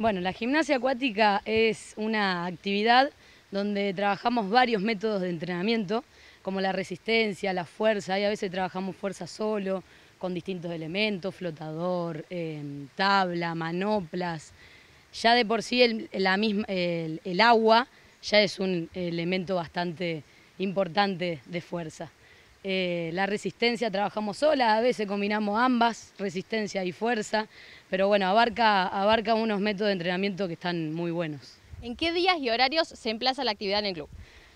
Bueno, la gimnasia acuática es una actividad donde trabajamos varios métodos de entrenamiento, como la resistencia, la fuerza, y a veces trabajamos fuerza solo, con distintos elementos, flotador, em, tabla, manoplas. Ya de por sí el agua ya es un elemento bastante importante de fuerza. Eh, la resistencia trabajamos sola, a veces combinamos ambas, resistencia y fuerza, pero bueno, abarca, abarca unos métodos de entrenamiento que están muy buenos. ¿En qué días y horarios se emplaza la actividad en el club?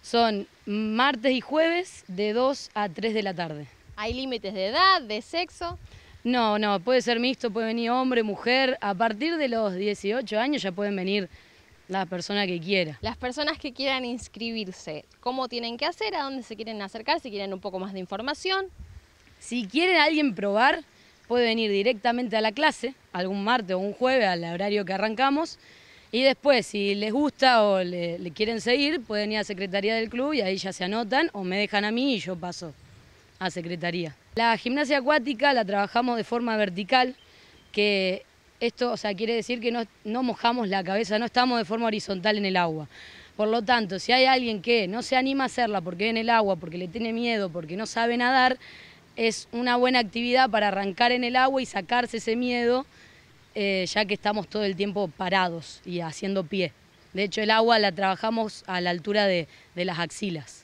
Son martes y jueves de 2 a 3 de la tarde. ¿Hay límites de edad, de sexo? No, no, puede ser mixto, puede venir hombre, mujer. A partir de los 18 años ya pueden venir la persona que quiera. Las personas que quieran inscribirse, ¿cómo tienen que hacer? ¿A dónde se quieren acercar? Si quieren un poco más de información. Si quieren alguien probar, puede venir directamente a la clase, algún martes o un jueves, al horario que arrancamos. Y después, si les gusta o le, le quieren seguir, pueden ir a Secretaría del Club y ahí ya se anotan o me dejan a mí y yo paso a Secretaría. La gimnasia acuática la trabajamos de forma vertical, que esto o sea, quiere decir que no, mojamos la cabeza, no estamos de forma horizontal en el agua. Por lo tanto, si hay alguien que no se anima a hacerla porque en el agua, porque le tiene miedo, porque no sabe nadar, es una buena actividad para arrancar en el agua y sacarse ese miedo, eh, ya que estamos todo el tiempo parados y haciendo pie. De hecho, el agua la trabajamos a la altura de las axilas.